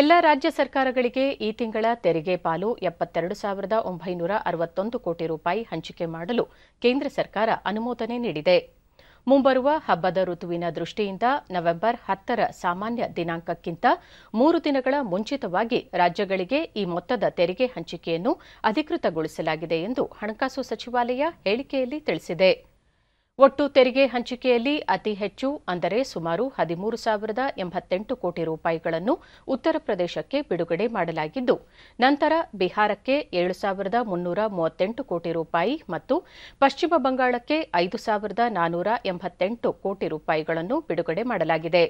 ಎಲ್ಲ ರಾಜ್ಯ ಸರ್ಕಾರಗಳಿಗೆ ಈ ತಿಂಗಳ ತೆರಿಗೆ ಪಾಲು ಎಪ್ಪತ್ತೆರಡು ಸಾವಿರದ ಒಂಬೈನೂರ ಅರವತ್ತೊಂದು ಕೋಟಿ ರೂಪಾಯಿ ಹಂಚಿಕೆ ಮಾಡಲು ಕೇಂದ್ರ ಸರ್ಕಾರ ಅನುಮೋದನೆ ನೀಡಿದೆ ಮುಂಬರುವ ಹಬ್ಬದ ಋತುವಿನ ದೃಷ್ಟಿಯಿಂದ ನವೆಂಬರ್ ಹತ್ತರ ಸಾಮಾನ್ಯ ದಿನಾಂಕಕ್ಕಿಂತ ಮೂರು ದಿನಗಳ ಮುಂಚಿತವಾಗಿ ರಾಜ್ಯಗಳಿಗೆ ಈ ಮೊತ್ತದ ತೆರಿಗೆ ಹಂಚಿಕೆಯನ್ನು ಅಧಿಕೃತಗೊಳಿಸಲಾಗಿದೆ ಎಂದು ಹಣಕಾಸು ಸಚಿವಾಲಯ ಹೇಳಿಕೆಯಲ್ಲಿ ತಿಳಿಸಿದೆ ಒಟ್ಟು ತೆರಿಗೆ ಹಂಚಿಕೆಯಲ್ಲಿ ಅತಿ ಹೆಚ್ಚು ಅಂದರೆ ಸುಮಾರು ಹದಿಮೂರು ಸಾವಿರದ ಎಂಬತ್ತೆಂಟು ಕೋಟಿ ರೂಪಾಯಿಗಳನ್ನು ಉತ್ತರ ಪ್ರದೇಶಕ್ಕೆ ಬಿಡುಗಡೆ ಮಾಡಲಾಗಿದ್ದು ನಂತರ ಬಿಹಾರಕ್ಕೆ ಏಳು ಸಾವಿರದ ಮುನ್ನೂರ ಮೂವತ್ತೆಂಟು ಕೋಟಿ ರೂಪಾಯಿ ಮತ್ತು ಪಶ್ಚಿಮ ಬಂಗಾಳಕ್ಕೆ ಐದು ಸಾವಿರದ ನಾನೂರ ಎಂಬತ್ತೆಂಟು ಕೋಟಿ ರೂಪಾಯಿಗಳನ್ನು ಬಿಡುಗಡೆ ಮಾಡಲಾಗಿದೆ